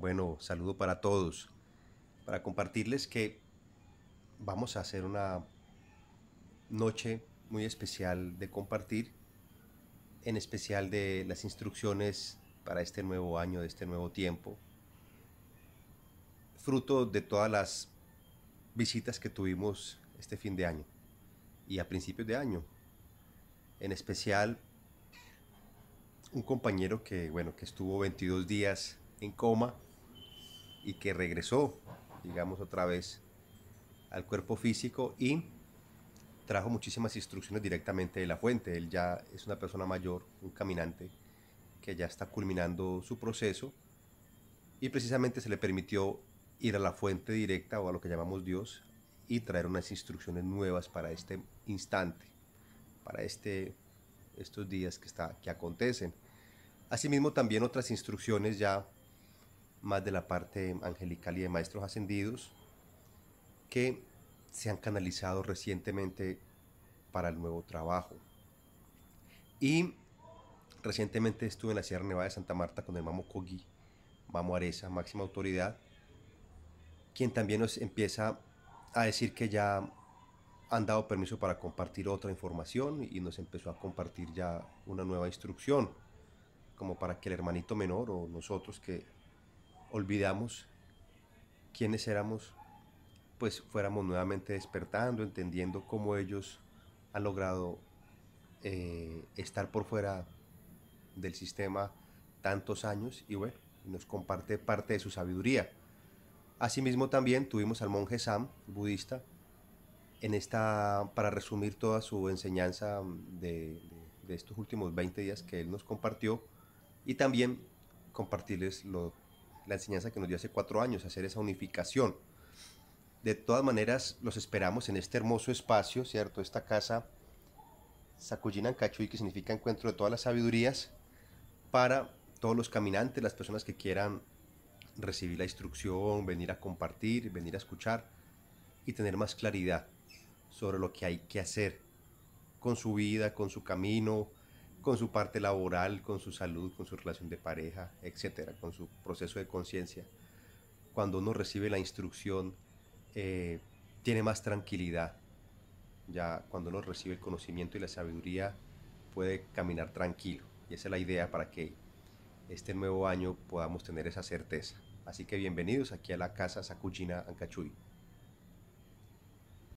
bueno saludo para todos. Para compartirles que vamos a hacer una noche muy especial de compartir, en especial de las instrucciones para este nuevo año, de este nuevo tiempo, fruto de todas las visitas que tuvimos este fin de año y a principios de año. En especial un compañero que bueno, que estuvo 22 días en coma y que regresó, digamos, otra vez al cuerpo físico y trajo muchísimas instrucciones directamente de la fuente. Él ya es una persona mayor, un caminante, que ya está culminando su proceso y precisamente se le permitió ir a la fuente directa o a lo que llamamos Dios y traer unas instrucciones nuevas para este instante, para este, estos días que, está, que acontecen. Asimismo también otras instrucciones ya más de la parte angelical y de maestros ascendidos que se han canalizado recientemente para el nuevo trabajo. Y recientemente estuve en la Sierra Nevada de Santa Marta con el Mamo Kogi, Mamo Areza, máxima autoridad, quien también nos empieza a decir que ya han dado permiso para compartir otra información y nos empezó a compartir ya una nueva instrucción, como para que el hermanito menor o nosotros que olvidamos quiénes éramos, pues fuéramos nuevamente despertando, entendiendo cómo ellos han logrado eh, estar por fuera del sistema tantos años y bueno, nos comparte parte de su sabiduría. Asimismo también tuvimos al monje Sam, budista, en esta, para resumir toda su enseñanza de, de estos últimos 20 días que él nos compartió y también compartirles lo la enseñanza que nos dio hace cuatro años, hacer esa unificación. De todas maneras, los esperamos en este hermoso espacio, ¿cierto? Esta casa Sakujinan Kachui, que significa encuentro de todas las sabidurías, para todos los caminantes, las personas que quieran recibir la instrucción, venir a compartir, venir a escuchar y tener más claridad sobre lo que hay que hacer con su vida, con su camino, con su parte laboral, con su salud, con su relación de pareja, etcétera, con su proceso de conciencia. Cuando uno recibe la instrucción, eh, tiene más tranquilidad. Ya cuando uno recibe el conocimiento y la sabiduría, puede caminar tranquilo. Y esa es la idea para que este nuevo año podamos tener esa certeza. Así que bienvenidos aquí a la Casa Sakuchina Ancachuy.